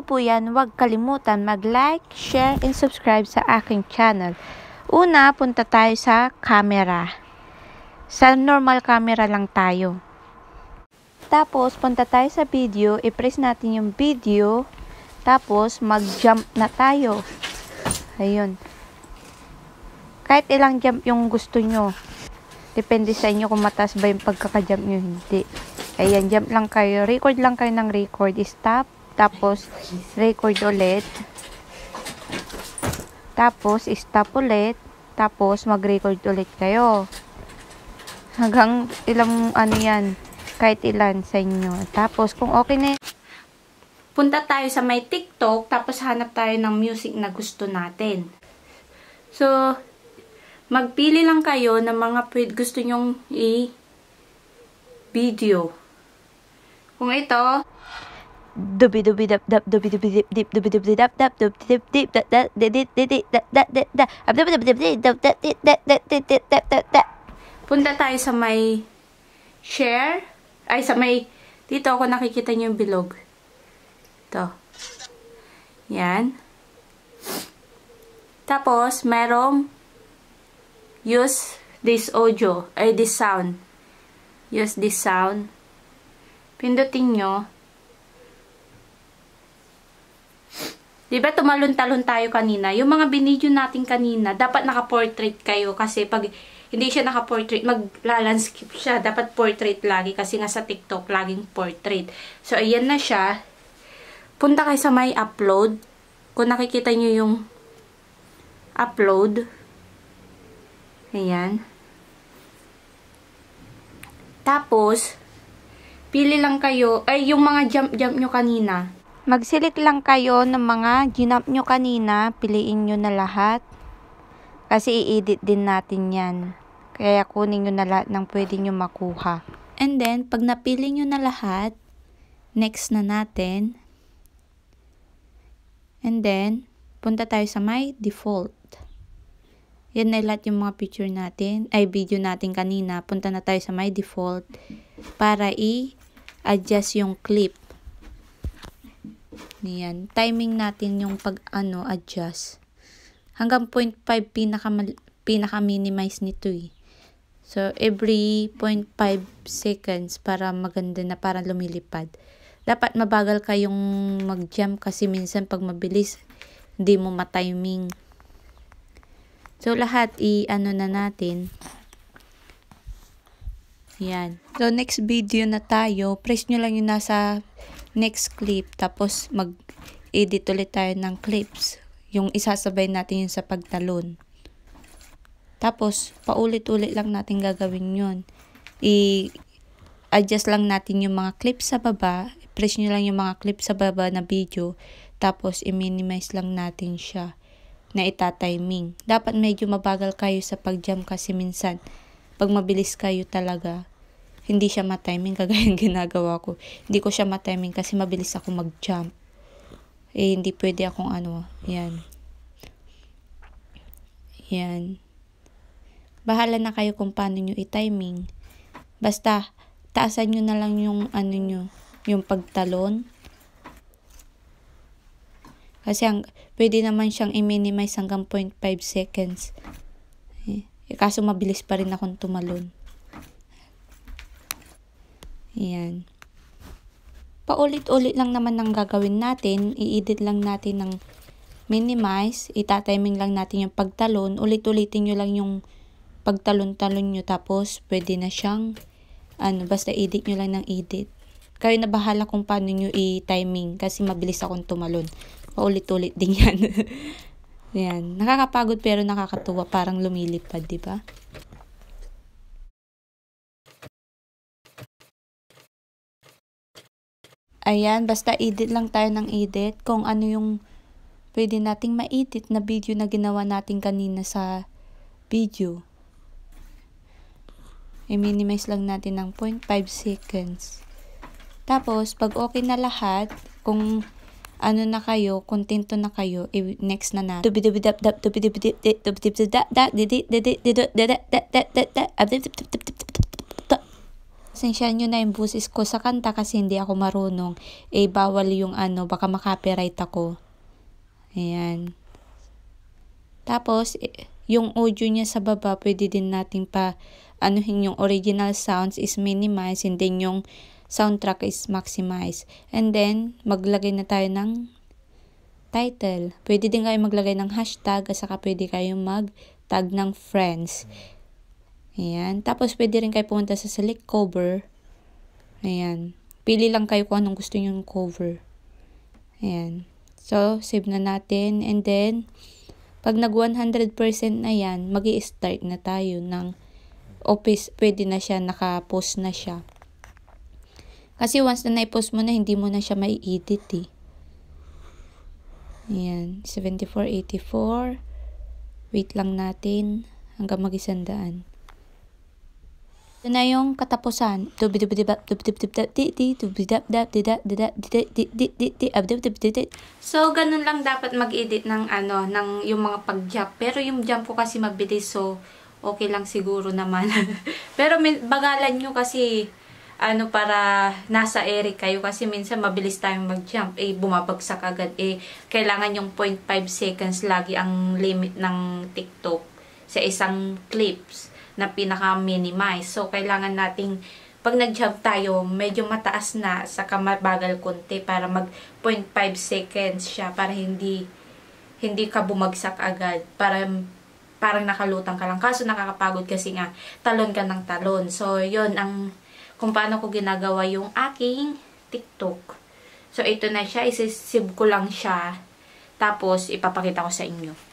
bago po yan, huwag kalimutan mag-like, share, and subscribe sa aking channel. Una, punta tayo sa camera. Sa normal camera lang tayo. Tapos, punta tayo sa video. I-press natin yung video. Tapos, mag-jump na tayo. Ayun. Kahit ilang jump yung gusto nyo. Depende sa inyo kung mataas ba yung pagkakajump nyo. Hindi. Ayan, jump lang kayo. Record lang kayo ng record. Stop. Tapos, record ulit. Tapos, stop ulit. Tapos, mag-record ulit kayo. Hanggang ilang ano yan. Kahit ilan sa inyo. Tapos, kung okay na punta tayo sa may TikTok, tapos hanap tayo ng music na gusto natin. So, magpili lang kayo ng mga gusto nyong i-video. Kung ito, doobie doobie dap dap doobie doobie dip dip doobie doobie dap dap doobie dip dip dat dat dit dit dit dit dat da dit dat ab doobie doobie dip dap dat dit dat dat dit dit dat dat dat Punta tayo sa may share ay sa may dito ako nakikita niyo yung bilog. To. Yan. Tapos merong use this audio, ay this sound. Use this sound. Pindutin nyo. Diba tumalon-talon tayo kanina? Yung mga binidyo natin kanina, dapat naka-portrait kayo kasi pag hindi siya naka-portrait, magla-landscape siya. Dapat portrait lagi kasi nga sa TikTok, laging portrait. So, ayan na siya. Punta kayo sa may upload. Kung nakikita niyo yung upload. Ayan. Tapos, pili lang kayo, ay yung mga jump-jump nyo kanina Magsilik lang kayo ng mga ginap nyo kanina, piliin nyo na lahat. Kasi i-edit din natin yan. Kaya kunin nyo na lahat ng pwede nyo makuha. And then, pag napili nyo na lahat, next na natin. And then, punta tayo sa my default. Yan na lahat yung mga picture natin, ay video natin kanina. Punta na tayo sa my default para i-adjust yung clip. Niyan. Timing natin yung pag ano, adjust. Hanggang 0.5 pinaka, pinaka minimize nito eh. So, every 0.5 seconds para maganda na para lumilipad. Dapat mabagal kayong mag-jump kasi minsan pag mabilis, hindi mo ma-timing. So, lahat i-ano na natin. Yan. So, next video na tayo. Press nyo lang yung nasa next clip tapos mag edit ulit tayo ng clips yung isasabay natin yun sa pagtalon tapos paulit-ulit lang natin gagawin yun i adjust lang natin yung mga clips sa baba press nyo lang yung mga clips sa baba na video tapos i-minimize lang natin siya na itatiming dapat medyo mabagal kayo sa pag-jam kasi minsan pag mabilis kayo talaga hindi siya matiming kagaya ng ginagawa ko. Hindi ko siya matiming kasi mabilis ako mag-jump. Eh, hindi pwede akong ano, yan. Yan. Bahala na kayo kung paano nyo i-timing. Basta, taasan nyo na lang yung ano nyo, yung pagtalon. Kasi ang, pwede naman siyang i-minimize hanggang 0.5 seconds. Eh, kaso mabilis pa rin akong tumalon. Ayan. Paulit-ulit lang naman ang gagawin natin. I-edit lang natin ng minimize. Itatiming lang natin yung pagtalon. Ulit-ulitin nyo lang yung pagtalon-talon nyo. Tapos, pwede na siyang, ano, basta edit nyo lang ng edit. Kayo na bahala kung paano nyo i-timing kasi mabilis akong tumalon. Paulit-ulit din yan. Ayan. Nakakapagod pero nakakatuwa. Parang lumilipad, di ba? Ayan, basta edit lang tayo ng edit kung ano yung pwede nating ma-edit na video na ginawa natin kanina sa video. I-minimize lang natin ng 0.5 seconds. Tapos, pag okay na lahat, kung ano na kayo, contento na kayo, next na na. Sensya nyo na yung boses ko sa kanta kasi hindi ako marunong. Eh, bawal yung ano, baka makapiright ako. Ayan. Tapos, eh, yung audio niya sa baba, pwede din natin pa, anuhin yung original sounds is minimize and then yung soundtrack is maximize. And then, maglagay na tayo ng title. Pwede din kayo maglagay ng hashtag at saka pwede kayong mag-tag ng friends. Ayan. Tapos, pwede rin kayo pumunta sa select cover. Ayan. Pili lang kayo kung anong gusto nyo ng cover. Ayan. So, save na natin. And then, pag nag 100% na yan, mag start na tayo ng office. Pwede na siya, naka-post na siya. Kasi once na na-post mo na, hindi mo na siya may edit eh. Ayan. 74.84. Wait lang natin hanggang mag-isandaan. Ito na yung katapusan. So, ganun lang dapat mag-edit ng ano, ng yung mga pag-jump. Pero yung jump ko kasi mabilis, so okay lang siguro naman. Pero bagalan nyo kasi ano para nasa ere kayo kasi minsan mabilis tayong mag-jump eh bumabagsak agad eh kailangan yung 0.5 seconds lagi ang limit ng TikTok sa isang clips na pinaka-minimize. So, kailangan nating pag nag-jump tayo, medyo mataas na sa kamabagal konti para mag 0.5 seconds siya para hindi hindi ka bumagsak agad. Para parang nakalutang ka lang. Kaso nakakapagod kasi nga talon ka ng talon. So, yon ang kung paano ko ginagawa yung aking TikTok. So, ito na siya. Isisib ko lang siya. Tapos, ipapakita ko sa inyo.